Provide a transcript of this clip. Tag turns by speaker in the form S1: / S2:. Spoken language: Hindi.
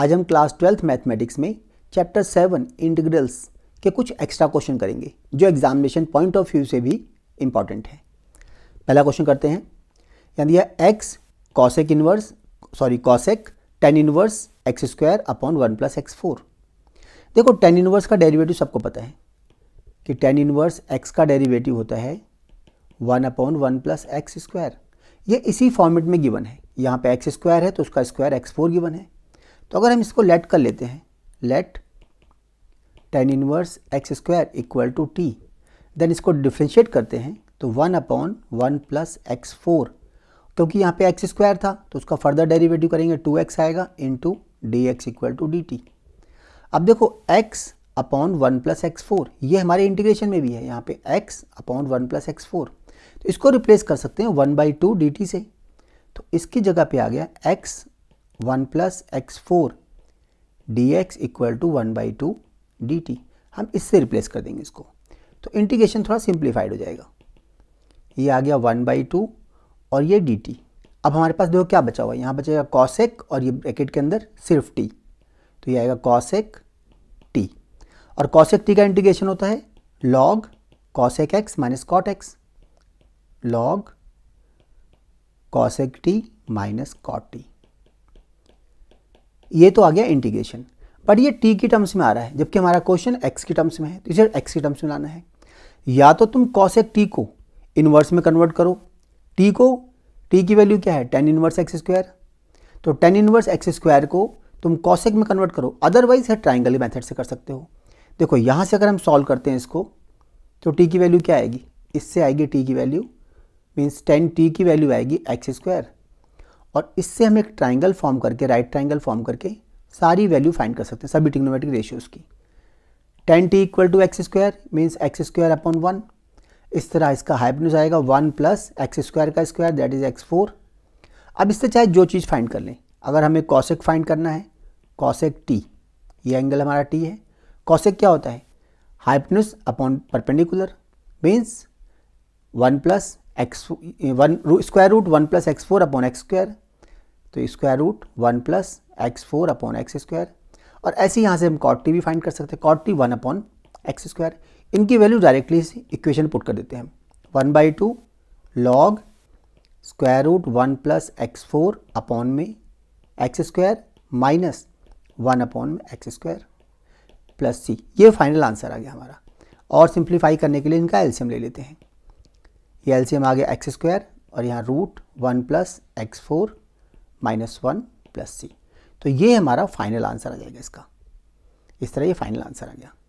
S1: आज हम क्लास ट्वेल्थ मैथमेटिक्स में चैप्टर सेवन इंटीग्रल्स के कुछ एक्स्ट्रा क्वेश्चन करेंगे जो एग्जामिनेशन पॉइंट ऑफ व्यू से भी इम्पॉर्टेंट है पहला क्वेश्चन करते हैं यानी दिया x cosec inverse sorry cosec tan inverse x square upon one plus x four देखो टेन इनवर्स का डेरिवेटिव सबको पता है कि टेन इनवर्स एक्स का डेरिवेटिव होता है one upon one plus x square ये इसी फॉर्मेट में गिवन है यहाँ पे एक्स स्क्वायर है तो उसका स्क्वायर एक्स फोर गिवन है तो अगर हम इसको लेट कर लेते हैं let tan inverse x square equal to t then इसको डिफ्रेंशिएट करते हैं तो one upon one plus x four क्योंकि यहाँ पे एक्स स्क्वायर था तो उसका फर्दर डेरिवेटिव करेंगे टू एक्स आएगा into d x equal to d t अब देखो x upon one plus x four ये हमारे इंटीग्रेशन में भी है यहाँ पे x upon one plus x four तो इसको रिप्लेस कर सकते हैं one by two d t से तो इसकी जगह पे आ गया x one plus x four d x equal to one by two d t हम इससे रिप्लेस कर देंगे इसको तो इंटीग्रेशन थोड़ा सिंप्लीफाइड हो जाएगा ये आ गया वन बाई टू और ये डी टी अब हमारे पास देखो क्या बचा हुआ है यहाँ बचेगा कॉसेक और ये ब्रैकेट के अंदर सिर्फ टी तो ये आएगा कॉसेक टी और कॉसेक टी का इंटीग्रेशन होता है log cosec x minus cot x log cosec t minus cot t ये तो आ गया इंटीग्रेशन बट ये टी की टर्म्स में आ रहा है जबकि हमारा क्वेश्चन एक्स की टर्म्स में है तो इसे एक्स की टर्म्स में लाना है या तो तुम कॉसेक टी को इनवर्स में कन्वर्ट करो टी को टी की वैल्यू क्या है टेन इनवर्स एक्स स्क्वायर तो टेन इनवर्स एक्स स्क्वायर को तुम कॉसेक में कन्वर्ट करो अदरवाइज है ट्राइंगल मैथड से कर सकते हो देखो यहाँ से अगर हम सॉल्व करते हैं इसको तो टी की वैल्यू क्या आएगी इससे आएगी टी की वैल्यू मीन्स टेन टी की वैल्यू आएगी एक्स स्क्वायर और इससे हम एक ट्राइंगल फॉर्म करके राइट ट्राइंगल फॉर्म करके सारी वैल्यू फाइंड कर सकते हैं सभी टिग्नोमेट्रिक रेशियोज़ की tan t equal to x square means x square upon one इस तरह इसका हाइपनस आएगा वन प्लस एक्स स्क्वायर का square that is x four अब इससे चाहे जो चीज़ फाइंड कर लें अगर हमें कॉशेक फाइंड करना है कॉशेक टी ये एंगल हमारा टी है कॉसेक क्या होता है hypotenuse upon perpendicular means one plus x one square root one plus x four upon x square तो square root one plus x four upon x square और ऐसे यहाँ से हम कॉट टी भी फाइंड कर सकते हैं cot t one upon x square इनकी वैल्यू डायरेक्टली इक्वेशन पुट कर देते हैं one by two log square root one plus x four upon में x square minus one upon में एक्स स्क्वायर प्लस सी ये फाइनल आंसर आ गया हमारा और सिंप्लीफाई करने के लिए इनका एल्सीयम ले लेते हैं ये एल्शियम आ गया एक्स स्क्वायर और यहाँ root one plus x four minus one plus C तो ये हमारा फाइनल आंसर आ जाएगा इसका इस तरह ये फाइनल आंसर आ गया